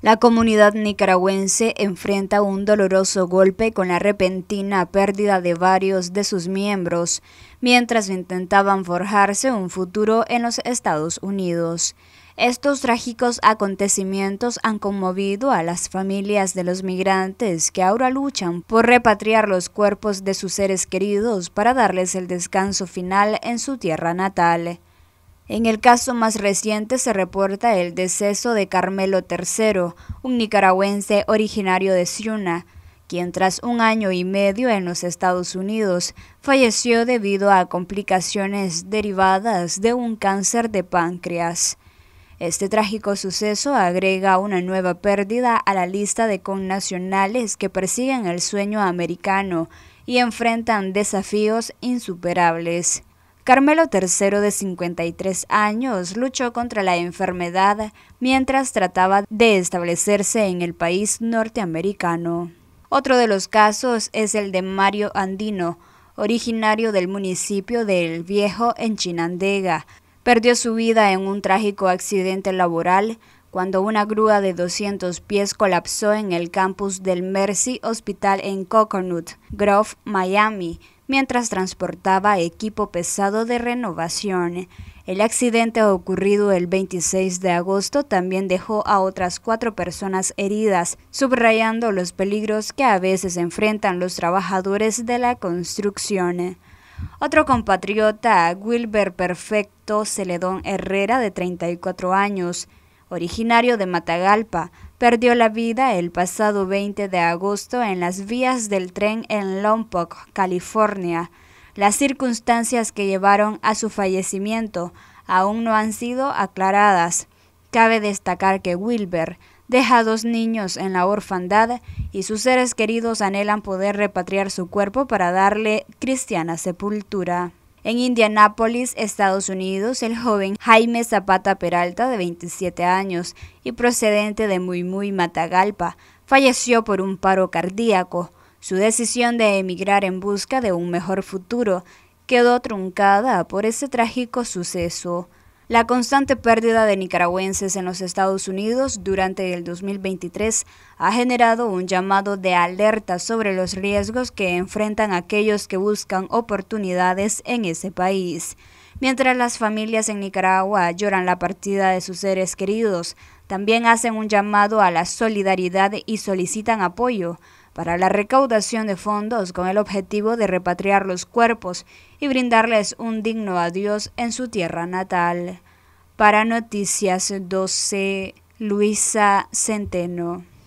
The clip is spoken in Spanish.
La comunidad nicaragüense enfrenta un doloroso golpe con la repentina pérdida de varios de sus miembros mientras intentaban forjarse un futuro en los Estados Unidos. Estos trágicos acontecimientos han conmovido a las familias de los migrantes que ahora luchan por repatriar los cuerpos de sus seres queridos para darles el descanso final en su tierra natal. En el caso más reciente se reporta el deceso de Carmelo III, un nicaragüense originario de Ciuna, quien tras un año y medio en los Estados Unidos falleció debido a complicaciones derivadas de un cáncer de páncreas. Este trágico suceso agrega una nueva pérdida a la lista de connacionales que persiguen el sueño americano y enfrentan desafíos insuperables. Carmelo III, de 53 años, luchó contra la enfermedad mientras trataba de establecerse en el país norteamericano. Otro de los casos es el de Mario Andino, originario del municipio de El Viejo en Chinandega. Perdió su vida en un trágico accidente laboral cuando una grúa de 200 pies colapsó en el campus del Mercy Hospital en Coconut Grove, Miami, mientras transportaba equipo pesado de renovación. El accidente ocurrido el 26 de agosto también dejó a otras cuatro personas heridas, subrayando los peligros que a veces enfrentan los trabajadores de la construcción. Otro compatriota, Wilber Perfecto Celedón Herrera, de 34 años, originario de Matagalpa, perdió la vida el pasado 20 de agosto en las vías del tren en Lompoc, California. Las circunstancias que llevaron a su fallecimiento aún no han sido aclaradas. Cabe destacar que Wilber deja dos niños en la orfandad y sus seres queridos anhelan poder repatriar su cuerpo para darle cristiana sepultura. En Indianápolis, Estados Unidos, el joven Jaime Zapata Peralta, de 27 años y procedente de Muy Muy Matagalpa, falleció por un paro cardíaco. Su decisión de emigrar en busca de un mejor futuro quedó truncada por ese trágico suceso. La constante pérdida de nicaragüenses en los Estados Unidos durante el 2023 ha generado un llamado de alerta sobre los riesgos que enfrentan aquellos que buscan oportunidades en ese país. Mientras las familias en Nicaragua lloran la partida de sus seres queridos, también hacen un llamado a la solidaridad y solicitan apoyo para la recaudación de fondos con el objetivo de repatriar los cuerpos y brindarles un digno adiós en su tierra natal. Para Noticias 12, Luisa Centeno.